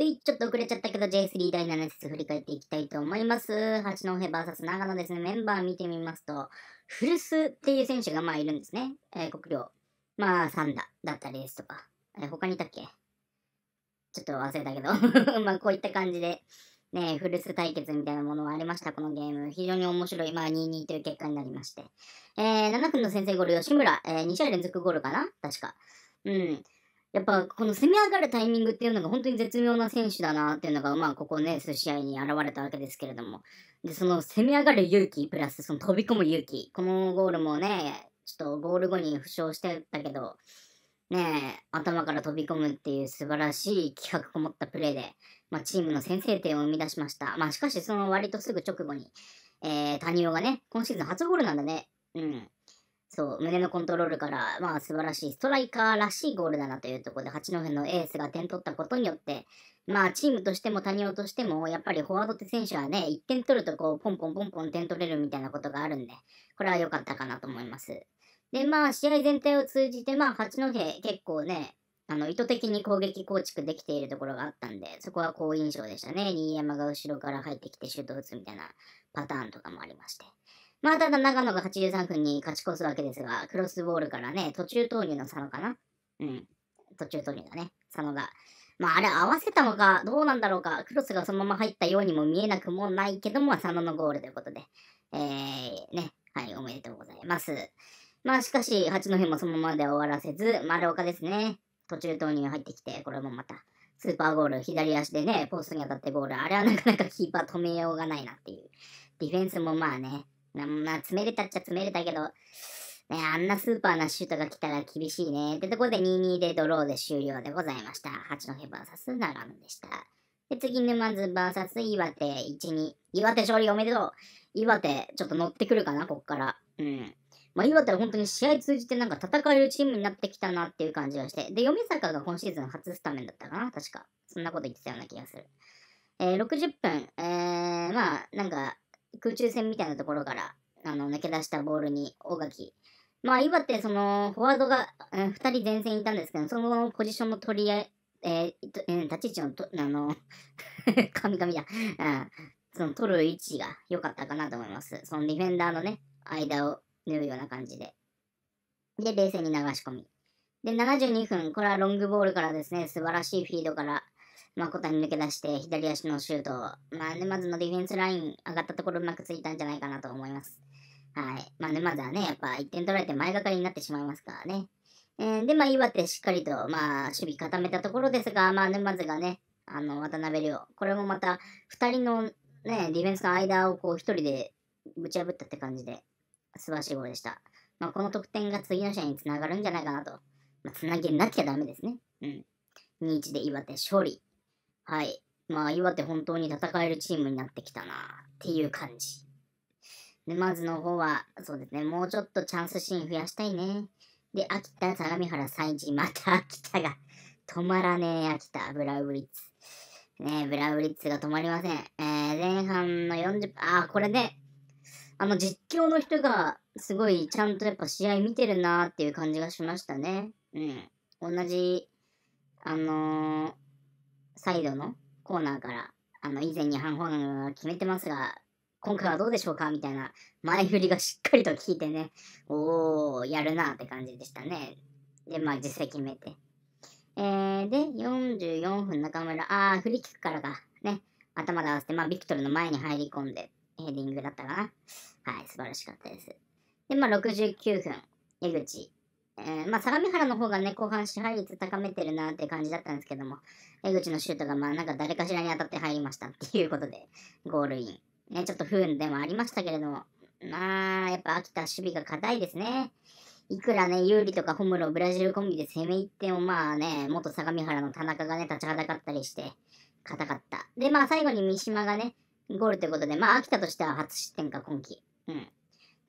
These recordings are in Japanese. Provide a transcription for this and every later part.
はい、ちょっと遅れちゃったけど J3 第7節振り返っていきたいと思います。八戸 VS 長野ですね、メンバー見てみますと、古巣っていう選手がまあいるんですね。えー、国領。まあ、サンダだったりですとか。えー、他にいたっけちょっと忘れたけど まあこういった感じで、ね、古巣対決みたいなものはありました、このゲーム。非常に面白い、まあ2-2という結果になりまして。えー、7分の先制ゴール、吉村、えー、2試合連続ゴールかな確か。うん。やっぱこの攻め上がるタイミングっていうのが本当に絶妙な選手だなっていうのが、まあ、ここね、数試合に現れたわけですけれども。で、その攻め上がる勇気、プラスその飛び込む勇気。このゴールもね、ちょっとゴール後に負傷してたけど、ね、頭から飛び込むっていう素晴らしい気迫こもったプレーで、まあ、チームの先制点を生み出しました。まあ、しかしその割とすぐ直後に、えー、谷尾がね、今シーズン初ゴールなんだね。うん。そう、胸のコントロールから、まあ素晴らしい、ストライカーらしいゴールだなというところで、八戸のエースが点取ったことによって、まあチームとしても谷尾としても、やっぱりフォワードって選手はね、1点取るとこう、ポンポンポンポン点取れるみたいなことがあるんで、これは良かったかなと思います。で、まあ試合全体を通じて、まあ八戸結構ね、あの、意図的に攻撃構築できているところがあったんで、そこは好印象でしたね。新山が後ろから入ってきてシュート打つみたいなパターンとかもありまして。まあ、ただ長野が83分に勝ち越すわけですが、クロスボールからね、途中投入の佐野かなうん。途中投入だね。佐野が。まあ、あれ合わせたのか、どうなんだろうか。クロスがそのまま入ったようにも見えなくもないけども、佐野のゴールということで。えー、ね。はい、おめでとうございます。まあ、しかし、八戸もそのままで終わらせず、丸岡ですね。途中投入入ってきて、これもまた、スーパーゴール、左足でね、ポストに当たってゴール。あれはなかなかキーパー止めようがないなっていう。ディフェンスもまあね、まあ、詰めれたっちゃ詰めれたけど、ね、あんなスーパーなシュートが来たら厳しいね。ってところで2-2でドローで終了でございました。八戸 VS 長野でした。で、次、沼津 VS 岩手1-2。岩手勝利おめでとう岩手、ちょっと乗ってくるかな、こっから。うん。まあ、岩手は本当に試合通じてなんか戦えるチームになってきたなっていう感じがして。で、読坂が今シーズン初スタメンだったかな確か。そんなこと言ってたような気がする。えー、60分。えー、まあ、なんか、空中戦みたいなところから、あの、抜け出したボールに大垣。まあ、今ってその、フォワードが、2人前線いたんですけど、そのポジションの取り合い、えー、立ち位置のと、あの、神々だ。うん。その取る位置が良かったかなと思います。そのディフェンダーのね、間を縫うような感じで。で、冷静に流し込み。で、72分、これはロングボールからですね、素晴らしいフィードから、まあ、小抜け出して左足のシュート、まあ、沼津のディフェンスライン上がったところうまくついたんじゃないかなと思います。はい。まあ、沼津はね、やっぱ1点取られて前がかりになってしまいますからね。えー、で、まあ、岩手しっかりと、まあ、守備固めたところですが、まあ、沼津がね、あの、渡辺亮、これもまた2人のね、ディフェンスの間をこう1人でぶち破ったって感じで、素晴らしいゴールでした。まあ、この得点が次の試合につながるんじゃないかなと。まあ、つなげなきゃダメですね。うん。2-1で岩手勝利。はい。まあ、岩手本当に戦えるチームになってきたな、っていう感じ。沼津の方は、そうですね、もうちょっとチャンスシーン増やしたいね。で、秋田、相模原、西地、また秋田が止まらねえ、秋田、ブラウリッツ。ねえ、ブラウリッツが止まりません。えー、前半の40あー、これね、あの実況の人がすごいちゃんとやっぱ試合見てるなーっていう感じがしましたね。うん。同じ、あのーサイドのコーナーから、あの、以前にハンホーが決めてますが、今回はどうでしょうかみたいな前振りがしっかりと聞いてね、おー、やるなって感じでしたね。で、まあ実際決めて。えー、で、44分中村、あー、フリーキックからか。ね、頭で合わせて、まあビクトルの前に入り込んで、ヘディングだったかな。はい、素晴らしかったです。で、まあ69分、江口、えー、まあ、相模原の方がね、後半支配率高めてるなって感じだったんですけども、江口のシュートが、まあ、なんか誰かしらに当たって入りましたっていうことで、ゴールイン。ね、ちょっと不運でもありましたけれども、まあ、やっぱ秋田守備が硬いですね。いくらね、有利とかホムロ、ブラジルコンビで攻め入っても、まあね、元相模原の田中がね、立ちはだかったりして、硬かった。で、まあ、最後に三島がね、ゴールということで、まあ、秋田としては初失点か、今季。うん。っ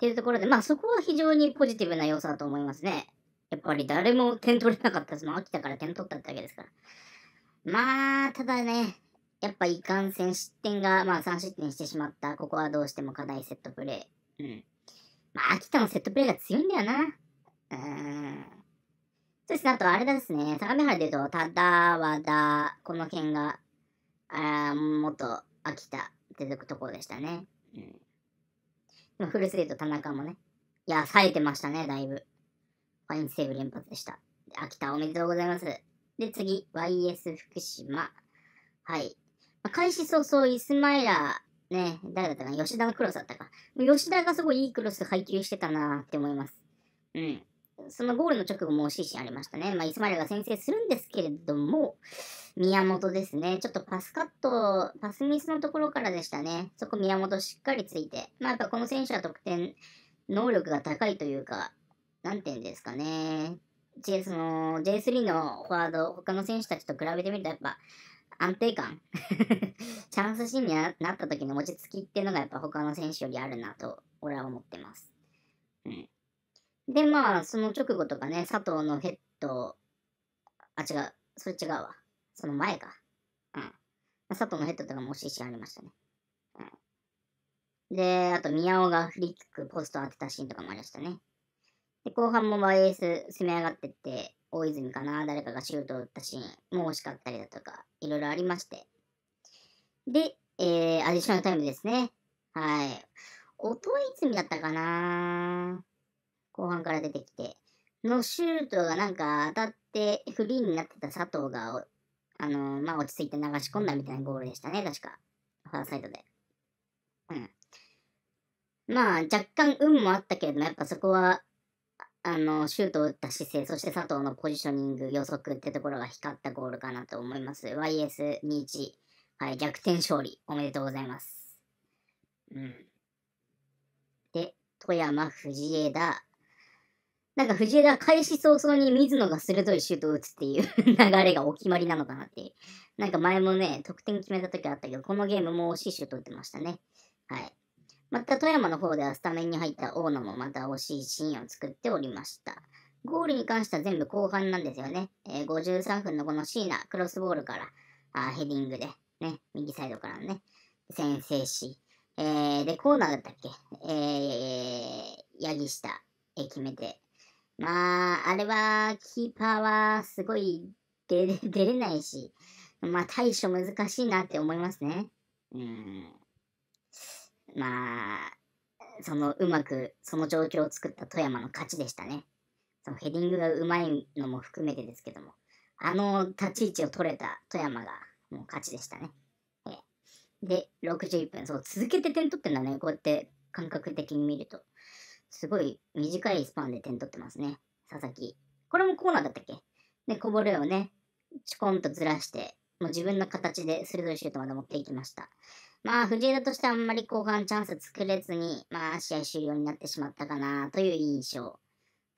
ていうところで、まあそこは非常にポジティブな要素だと思いますね。やっぱり誰も点取れなかったです。まあ、秋田から点取ったってわけですから。まあ、ただね、やっぱいかんせん失点が、まあ3失点してしまった。ここはどうしても課題セットプレイ。うん。まあ、秋田のセットプレイが強いんだよな。うーん。そうですね、あとあれですね、相模原で言うと、ただ、和田、この辺が、あ元秋田出てくところでしたね。うん。フルスレート田中もね、いや、冴えてましたね、だいぶ。ファインセーブ連発でした。秋田おめでとうございます。で、次、YS 福島。はい。まあ、開始早々、イスマイラー、ね、誰だったかな吉田のクロスだったか。吉田がすごいいいクロス配球してたなって思います。うん。そのゴールの直後も惜しいシーンありましたね。まあ、イスマイラが先制するんですけれども、宮本ですね。ちょっとパスカット、パスミスのところからでしたね。そこ宮本しっかりついて。まあ、やっぱこの選手は得点能力が高いというか、なんてうんですかね。J、その J3 のフォワード、他の選手たちと比べてみると、やっぱ、安定感 チャンスシーンになった時の落ち着きっていうのがやっぱ他の選手よりあるなと、俺は思ってます。うん。で、まあ、その直後とかね、佐藤のヘッド、あ、違う、それ違うわ。その前か。うん。佐藤のヘッドとかも惜しいシーンありましたね。うん。で、あと宮尾がフリーキックポスト当てたシーンとかもありましたね。で、後半もバイエース攻め上がってって、大泉かな、誰かがシュートを打ったシーンも惜しかったりだとか、いろいろありまして。で、えー、アディショナルタイムですね。はい。音泉だったかな後半から出てきて。のシュートがなんか当たってフリーになってた佐藤が、あのー、まあ、落ち着いて流し込んだみたいなゴールでしたね、確か。ファーサイドで。うん。まあ、若干運もあったけれども、やっぱそこはあの、シュートを打った姿勢、そして佐藤のポジショニング、予測ってところが光ったゴールかなと思います。YS21、はい、逆転勝利、おめでとうございます。うん。で、富山、藤枝。なんか藤枝開始早々に水野が鋭いシュートを打つっていう 流れがお決まりなのかなっていう。なんか前もね、得点決めた時あったけど、このゲームも惜しいシュート打ってましたね。はい。また富山の方ではスタメンに入った大野もまた惜しいシーンを作っておりました。ゴールに関しては全部後半なんですよね。えー、53分のこのシーナ、クロスボールから、あヘディングで、ね、右サイドからね、先制し、えー、で、コーナーだったっけえー、八木下、えー、決めて。まあ、あれは、キーパーは、すごい出、出れないし、まあ、対処難しいなって思いますね。うん。まあ、そのうまくその状況を作った富山の勝ちでしたね。そのヘディングがうまいのも含めてですけども、あの立ち位置を取れた富山がもう勝ちでしたね。えで、61分、そう、続けて点取ってんだね、こうやって感覚的に見ると。すごい短いスパンで点取ってますね、佐々木。これもコーナーだったっけで、こぼれをね、ちょこんとずらして、もう自分の形で鋭いシュートまで持っていきました。まあ、藤枝としてはあんまり後半チャンス作れずに、まあ、試合終了になってしまったかなという印象。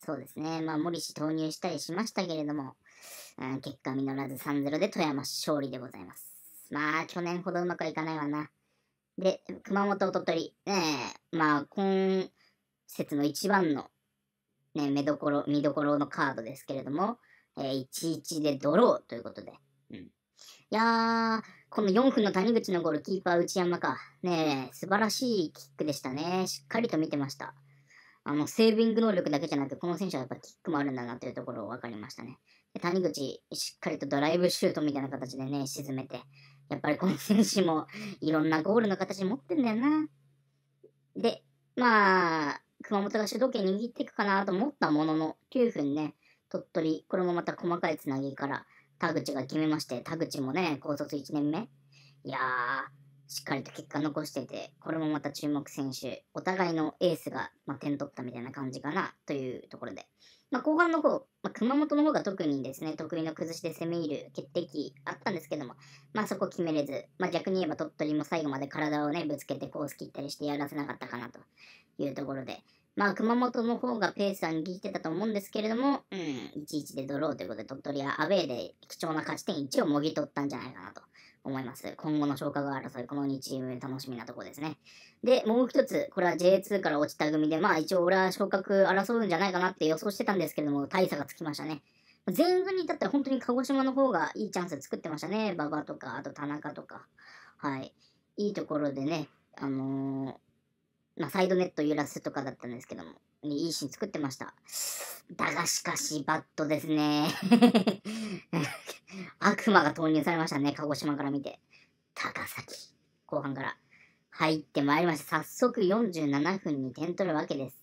そうですね。まあ、森氏投入したりしましたけれども、うん、結果実らず3-0で富山勝利でございます。まあ、去年ほどうまくはいかないわな。で、熊本、とり、ねえ、まあ、今節の一番の、ね、目どころ、見どころのカードですけれども、えー、1-1でドローということで。うん。いやー、この4分の谷口のゴールキーパー内山か。ねえ、素晴らしいキックでしたね。しっかりと見てました。あの、セービング能力だけじゃなく、この選手はやっぱキックもあるんだなというところを分かりましたね。で谷口、しっかりとドライブシュートみたいな形でね、沈めて。やっぱりこの選手もいろんなゴールの形持ってんだよな。で、まあ、熊本が主導権握っていくかなと思ったものの、9分ね、鳥取、これもまた細かいつなぎから、田口が決めまして、田口もね、高卒1年目。いやー、しっかりと結果残してて、これもまた注目選手、お互いのエースが、まあ、点取ったみたいな感じかなというところで。まあ、後半の方、まあ、熊本の方が特にですね、得意の崩しで攻め入る決定機あったんですけども、まあ、そこ決めれず、まあ、逆に言えば鳥取も最後まで体をね、ぶつけてコース切ったりしてやらせなかったかなというところで、まあ、熊本の方がペースは握ってたと思うんですけれども、うん、1-1でドローということで、鳥取はアウェーで貴重な勝ち点1をもぎ取ったんじゃないかなと思います。今後の昇格争い、この2チーム楽しみなとこですね。で、もう一つ、これは J2 から落ちた組で、まあ一応俺は昇格争うんじゃないかなって予想してたんですけれども、大差がつきましたね。前半に至っては本当に鹿児島の方がいいチャンス作ってましたね。馬場とか、あと田中とか。はい。いいところでね、あのーまあ、サイドネット揺らすとかだったんですけども、いいシーン作ってました。だがしかし、バットですね。悪魔が投入されましたね、鹿児島から見て。高崎、後半から入ってまいりました。早速47分に点取るわけです。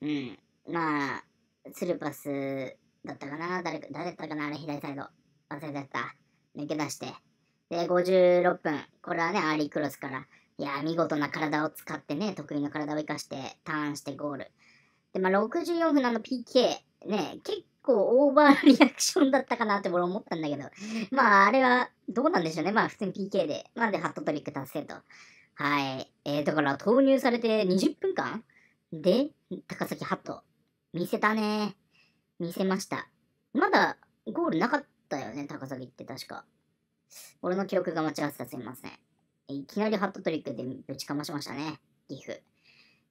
うん。まあ、スルパスだったかな誰誰だったかなあれ、左サイド。忘れちゃった。抜け出して。で、56分。これはね、アーリークロスから。いや見事な体を使ってね、得意の体を生かして、ターンしてゴール。で、まあ、64分の PK、ね、結構オーバーリアクションだったかなって俺思ったんだけど、まあ、あれはどうなんでしょうね。まあ、普通に PK で、まあ、で、ハットトリック達成と。はい。えー、だから投入されて20分間で、高崎ハット。見せたね。見せました。まだゴールなかったよね、高崎って確か。俺の記憶が間違ってたすいません。いきなりハットトリックでぶちかましましたね、岐阜。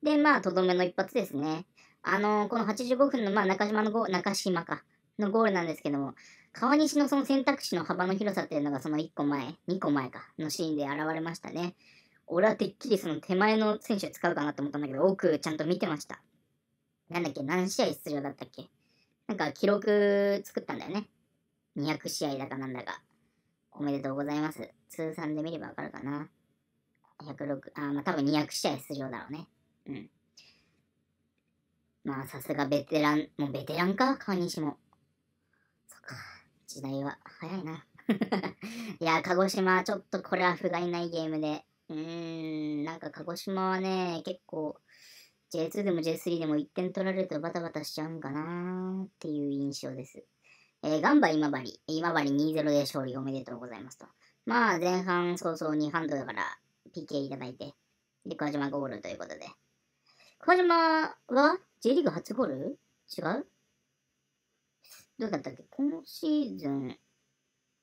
で、まあ、とどめの一発ですね。あのー、この85分の、まあ、中島のゴ中島か、のゴールなんですけども、川西のその選択肢の幅の広さっていうのがその1個前、2個前か、のシーンで現れましたね。俺はてっきりその手前の選手使うかなと思ったんだけど、奥ちゃんと見てました。なんだっけ、何試合出場だったっけなんか記録作ったんだよね。200試合だかなんだか。おめでとうございます。通算で見ればわかるかな。106、あ、まあ、多分200試合出場だろうね。うん。まあ、さすがベテラン、もうベテランか川西も。そっか、時代は早いな。いや、鹿児島、ちょっとこれは不甲斐ないゲームで。うーん、なんか鹿児島はね、結構、J2 でも J3 でも1点取られるとバタバタしちゃうんかなーっていう印象です。えー、ガンバ今治、今治2-0で勝利おめでとうございますと。まあ、前半早々にハンドだから PK いただいて、で、小島ゴールということで。小島は J リーグ初ゴール違うどうだったっけ今シーズン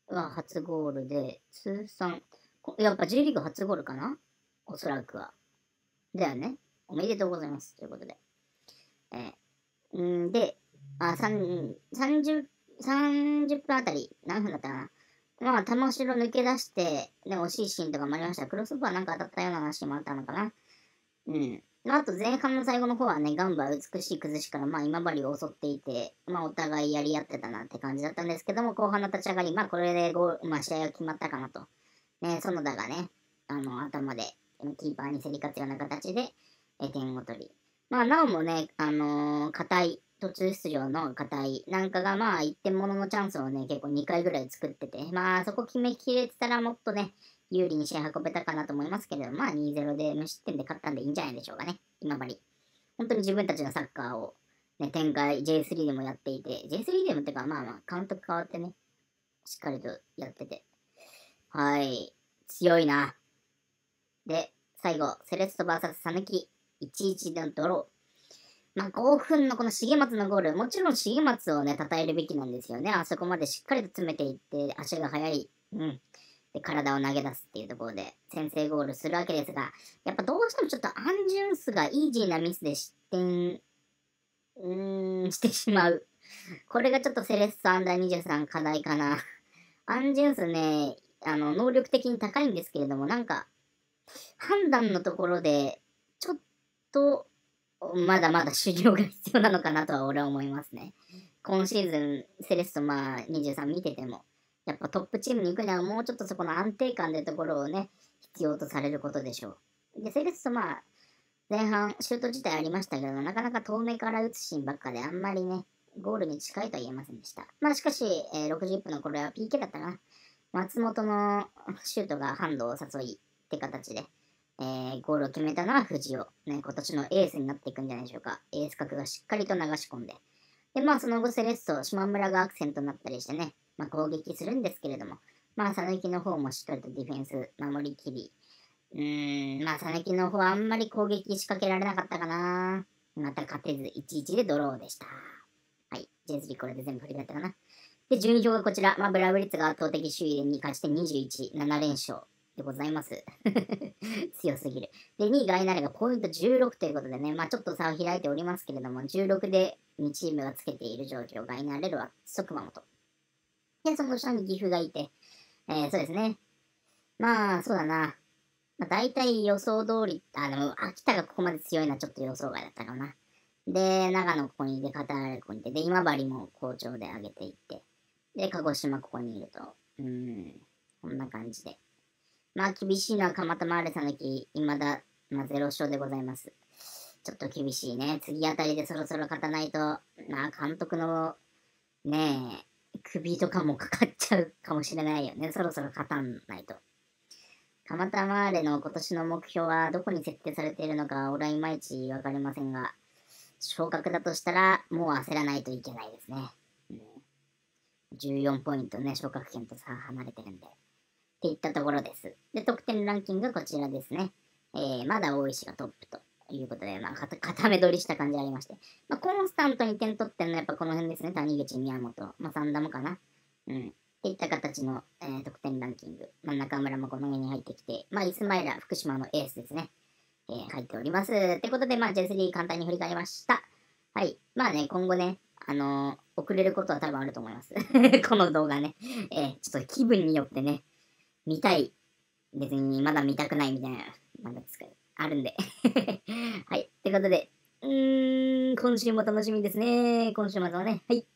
は初ゴールで、通算、やっぱ J リーグ初ゴールかなおそらくは。だよね。おめでとうございます。ということで。えー、んで、あ、30 30分あたり、何分だったかな。まあ、玉城抜け出して、ね、惜しいシーンとかもありました。クロスオーバーなんか当たったような話もあったのかな。うん。まあ、あと前半の最後の方はね、ガンバ美しい崩しから、まあ、今治を襲っていて、まあ、お互いやり合ってたなって感じだったんですけども、後半の立ち上がり、まあ、これでゴまあ、試合が決まったかなと。ね、園田がね、あの、頭で、キーパーに競り勝つような形で、え点を取り。まあ、なおもね、あのー、硬い途中出場の題なんかがまあ1点もののチャンスをね、結構2回ぐらい作ってて、まあそこ決めきれてたらもっとね、有利に試合運べたかなと思いますけれど、まあ2-0で無失点で勝ったんでいいんじゃないでしょうかね、今治。本当に自分たちのサッカーを、ね、展開、J3 でもやっていて、J3 でもってかまあまあ監督変わってね、しっかりとやってて。はい、強いな。で、最後、セレッソ VS サヌキ、1-1のドロー。まあ、興分のこの重松のゴール、もちろん重松をね、称えるべきなんですよね。あそこまでしっかりと詰めていって、足が速い。うん。で、体を投げ出すっていうところで、先制ゴールするわけですが、やっぱどうしてもちょっとアンジュンスがイージーなミスで失点、うーん、してしまう。これがちょっとセレッソアンダー23課題かな。アンジュンスね、あの、能力的に高いんですけれども、なんか、判断のところで、ちょっと、まだまだ修行が必要なのかなとは俺は思いますね。今シーズン、セレストまあ23見てても、やっぱトップチームに行くにはもうちょっとそこの安定感でところをね、必要とされることでしょう。で、セレストまあ、前半、シュート自体ありましたけど、なかなか遠目から打つシーンばっかで、あんまりね、ゴールに近いとは言えませんでした。まあ、しかし、えー、60分のこれは PK だったな。松本のシュートがハンドを誘いって形で、えー、ゴールを決めたのは藤尾。ね、今年のエースになっていくんじゃないでしょうか。エース格がしっかりと流し込んで。で、まあ、その後セレッソ、島村がアクセントになったりしてね、まあ、攻撃するんですけれども、まあ、佐抜きの方もしっかりとディフェンス守りきり、うーん、まあ、佐抜きの方はあんまり攻撃仕掛けられなかったかな。また勝てず、1-1でドローでした。はい。ジェリーこれで全部振り返ったかな。で、順位表がこちら。まあ、ブラウリッツが圧倒的首位で2勝して21、7連勝。でございます。強すぎる。で、2位ガイナレがポイント16ということでね、まあちょっと差を開いておりますけれども、16で2チームがつけている状況、ガイナレルは即熊元。で、その下に岐阜がいて、えー、そうですね。まあ、そうだな。まあ、大体予想通り、あ、の、秋田がここまで強いのはちょっと予想外だったかな。で、長野ここにいて、カタールここにいて、で、今治も好調で上げていって、で、鹿児島ここにいると。うん、こんな感じで。まあ厳しいのは蒲田マーレさんだけ、未だ、まあ、0勝でございます。ちょっと厳しいね。次あたりでそろそろ勝たないと、まあ監督の、ねえ、首とかもかかっちゃうかもしれないよね。そろそろ勝たないと。蒲田マーレの今年の目標はどこに設定されているのか、俺はいまいちわかりませんが、昇格だとしたら、もう焦らないといけないですね。14ポイントね、昇格圏とさ、離れてるんで。っていったところです。で、得点ランキングこちらですね。えー、まだ大石がトップということで、まあ、固め取りした感じありまして。まあ、コンスタントに点取ってるのはやっぱこの辺ですね。谷口、宮本、まあ、三田もかな。うん。っていった形の、えー、得点ランキング。まあ、中村もこの辺に入ってきて、まあ、イスマイラ、福島のエースですね。えー、入っております。ってことで、まあ、J3 簡単に振り返りました。はい。まあね、今後ね、あのー、遅れることは多分あると思います。この動画ね。えー、ちょっと気分によってね、見たい、別にまだ見たくないみたいな、なんかか、あるんで はい。ってことで、うーん、今週も楽しみですね。今週末はね。はい。